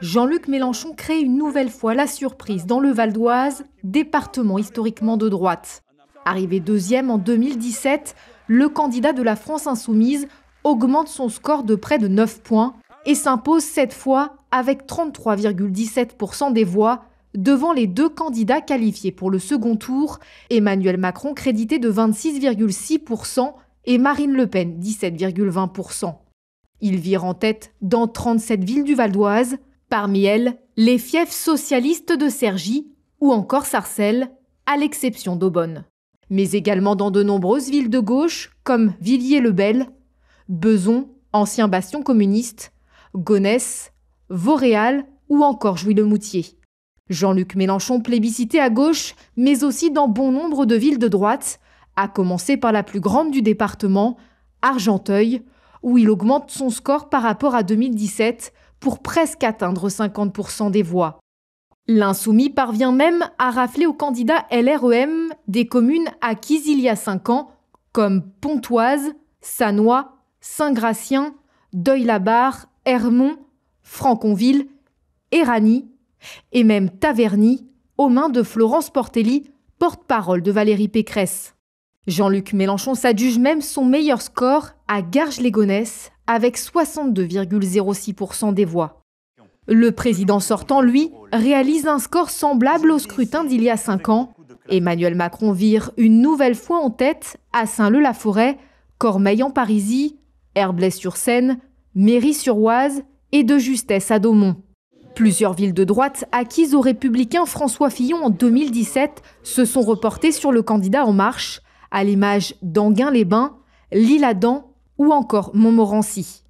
Jean-Luc Mélenchon crée une nouvelle fois la surprise dans le Val d'Oise, département historiquement de droite. Arrivé deuxième en 2017, le candidat de la France insoumise augmente son score de près de 9 points et s'impose cette fois avec 33,17% des voix devant les deux candidats qualifiés pour le second tour, Emmanuel Macron crédité de 26,6% et Marine Le Pen 17,20%. Il vire en tête dans 37 villes du Val d'Oise, Parmi elles, les fiefs socialistes de Cergy ou encore Sarcelles, à l'exception d'Aubonne. Mais également dans de nombreuses villes de gauche comme Villiers-le-Bel, Beson, ancien bastion communiste, Gonesse, Vauréal ou encore Jouy-le-Moutier. Jean-Luc Mélenchon plébiscité à gauche, mais aussi dans bon nombre de villes de droite, à commencer par la plus grande du département, Argenteuil, où il augmente son score par rapport à 2017 pour presque atteindre 50% des voix. L'insoumis parvient même à rafler au candidat LREM des communes acquises il y a 5 ans, comme Pontoise, Sanois, Saint-Gratien, Deuil-la-Barre, Hermont, Franconville, Erani et même Taverny aux mains de Florence Portelli, porte-parole de Valérie Pécresse. Jean-Luc Mélenchon s'adjuge même son meilleur score à garges les gonesse avec 62,06% des voix. Le président sortant, lui, réalise un score semblable au scrutin d'il y a cinq ans. Emmanuel Macron vire une nouvelle fois en tête à Saint-Leu-la-Forêt, forêt en parisis Herblay-sur-Seine, Mairie-sur-Oise et de justesse à Daumont. Plusieurs villes de droite acquises au républicain François Fillon en 2017 se sont reportées sur le candidat En Marche, à l'image d'Anguin-les-Bains, Lille-Adam ou encore Montmorency.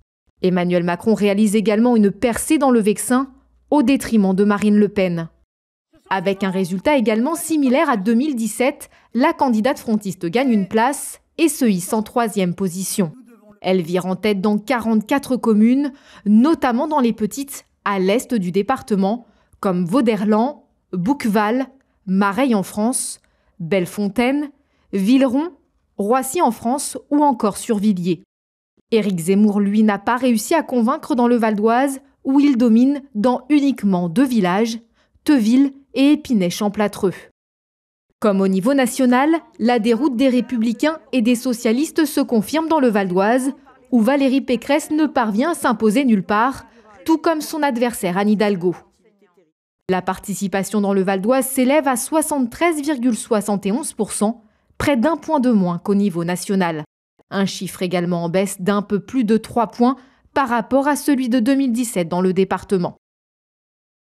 Emmanuel Macron réalise également une percée dans le Vexin au détriment de Marine Le Pen. Avec un résultat également similaire à 2017, la candidate frontiste gagne une place et se hisse en troisième position. Elle vire en tête dans 44 communes, notamment dans les petites à l'est du département, comme Vauderland, Bouqueval, Mareille en France, Bellefontaine, Villeron, Roissy en France ou encore Survilliers. Éric Zemmour, lui, n'a pas réussi à convaincre dans le Val d'Oise, où il domine dans uniquement deux villages, Teville et Épinay-Champlâtreux. Comme au niveau national, la déroute des républicains et des socialistes se confirme dans le Val d'Oise, où Valérie Pécresse ne parvient à s'imposer nulle part, tout comme son adversaire Anne Hidalgo. La participation dans le Val d'Oise s'élève à 73,71%, près d'un point de moins qu'au niveau national. Un chiffre également en baisse d'un peu plus de 3 points par rapport à celui de 2017 dans le département.